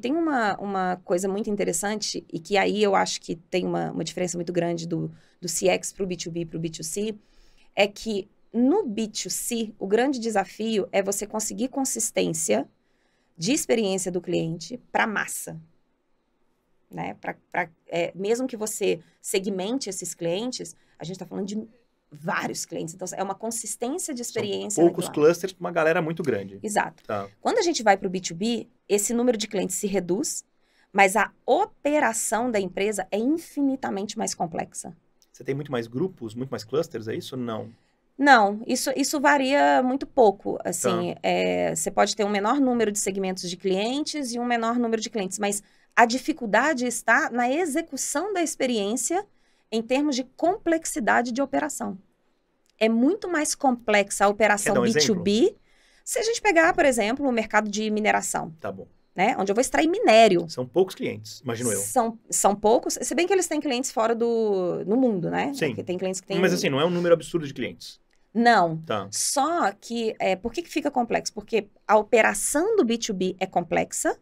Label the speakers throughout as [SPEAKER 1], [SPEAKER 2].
[SPEAKER 1] tem uma, uma coisa muito interessante, e que aí eu acho que tem uma, uma diferença muito grande do, do CX para o B2B para o B2C, é que no B2C, o grande desafio é você conseguir consistência de experiência do cliente para massa. Né? Pra, pra é, mesmo que você segmente esses clientes, a gente está falando de vários clientes. Então, é uma consistência de experiência. São poucos
[SPEAKER 2] clusters para uma galera muito grande. Exato. Tá.
[SPEAKER 1] Quando a gente vai para o B2B, esse número de clientes se reduz, mas a operação da empresa é infinitamente mais complexa.
[SPEAKER 2] Você tem muito mais grupos, muito mais clusters, é isso? Não.
[SPEAKER 1] Não, isso, isso varia muito pouco. Assim, tá. é, você pode ter um menor número de segmentos de clientes e um menor número de clientes, mas a dificuldade está na execução da experiência em termos de complexidade de operação. É muito mais complexa a operação um B2B exemplo? se a gente pegar, por exemplo, o mercado de mineração. Tá bom. Né? Onde eu vou extrair
[SPEAKER 2] minério. São poucos clientes, imagino eu. São,
[SPEAKER 1] são poucos, se bem que eles têm clientes fora do no mundo, né? Sim. Porque tem clientes que têm... Mas assim,
[SPEAKER 2] não é um número absurdo de clientes.
[SPEAKER 1] Não. Tá. Só que, é, por que, que fica complexo? Porque a operação do B2B é complexa,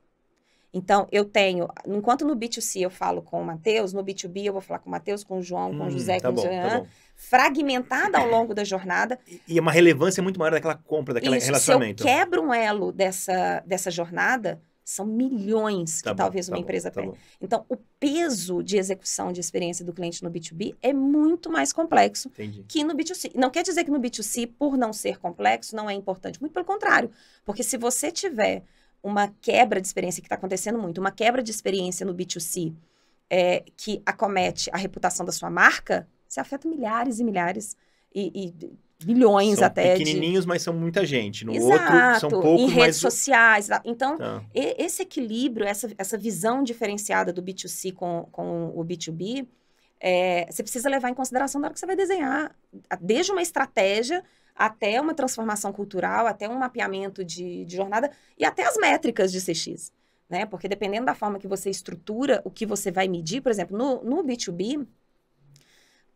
[SPEAKER 1] então, eu tenho, enquanto no B2C eu falo com o Matheus, no B2B eu vou falar com o Matheus, com o João, com o hum, José, tá com o tá Jean, tá fragmentada ao longo da jornada.
[SPEAKER 2] E, e é uma relevância muito maior daquela compra, daquele relacionamento. Se eu quebro
[SPEAKER 1] um elo dessa, dessa jornada, são milhões tá que bom, talvez uma tá empresa perca. Tá então, o peso de execução de experiência do cliente no B2B é muito mais complexo Entendi. que no B2C. Não quer dizer que no B2C, por não ser complexo, não é importante. Muito pelo contrário. Porque se você tiver uma quebra de experiência que está acontecendo muito, uma quebra de experiência no B2C é, que acomete a reputação da sua marca, se afeta milhares e milhares e, e milhões são até. Pequenininhos,
[SPEAKER 2] de... mas são muita gente. No Exato, outro, são poucos. Em redes mas... sociais.
[SPEAKER 1] Tá? Então, tá. esse equilíbrio, essa, essa visão diferenciada do B2C com, com o B2B, é, você precisa levar em consideração na hora que você vai desenhar, desde uma estratégia até uma transformação cultural, até um mapeamento de, de jornada e até as métricas de CX. Né? Porque dependendo da forma que você estrutura o que você vai medir, por exemplo, no, no B2B,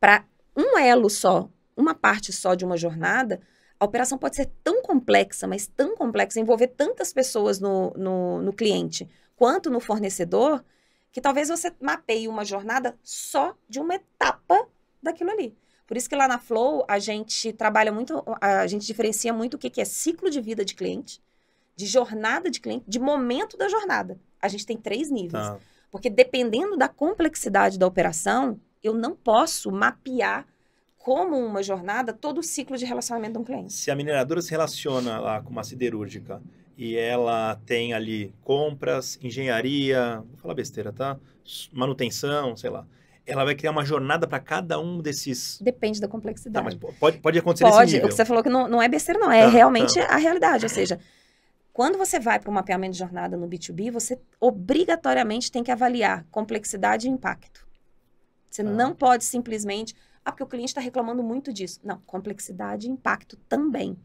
[SPEAKER 1] para um elo só, uma parte só de uma jornada, a operação pode ser tão complexa, mas tão complexa, envolver tantas pessoas no, no, no cliente quanto no fornecedor, que talvez você mapeie uma jornada só de uma etapa daquilo ali. Por isso que lá na Flow a gente trabalha muito, a gente diferencia muito o que, que é ciclo de vida de cliente, de jornada de cliente, de momento da jornada. A gente tem três níveis. Tá. Porque dependendo da complexidade da operação, eu não posso mapear como uma jornada todo o ciclo de relacionamento de um cliente.
[SPEAKER 2] Se a mineradora se relaciona lá com uma siderúrgica e ela tem ali compras, engenharia, vou falar besteira, tá? Manutenção, sei lá ela vai criar uma jornada para cada um desses.
[SPEAKER 1] Depende da complexidade. Tá, mas
[SPEAKER 2] pode, pode acontecer pode, nesse nível. O que você
[SPEAKER 1] falou que não, não é besteira, não. É tá, tá. realmente tá. a realidade. Ou seja, quando você vai para o mapeamento de jornada no B2B, você obrigatoriamente tem que avaliar complexidade e impacto. Você tá. não pode simplesmente. Ah, porque o cliente está reclamando muito disso. Não, complexidade e impacto também.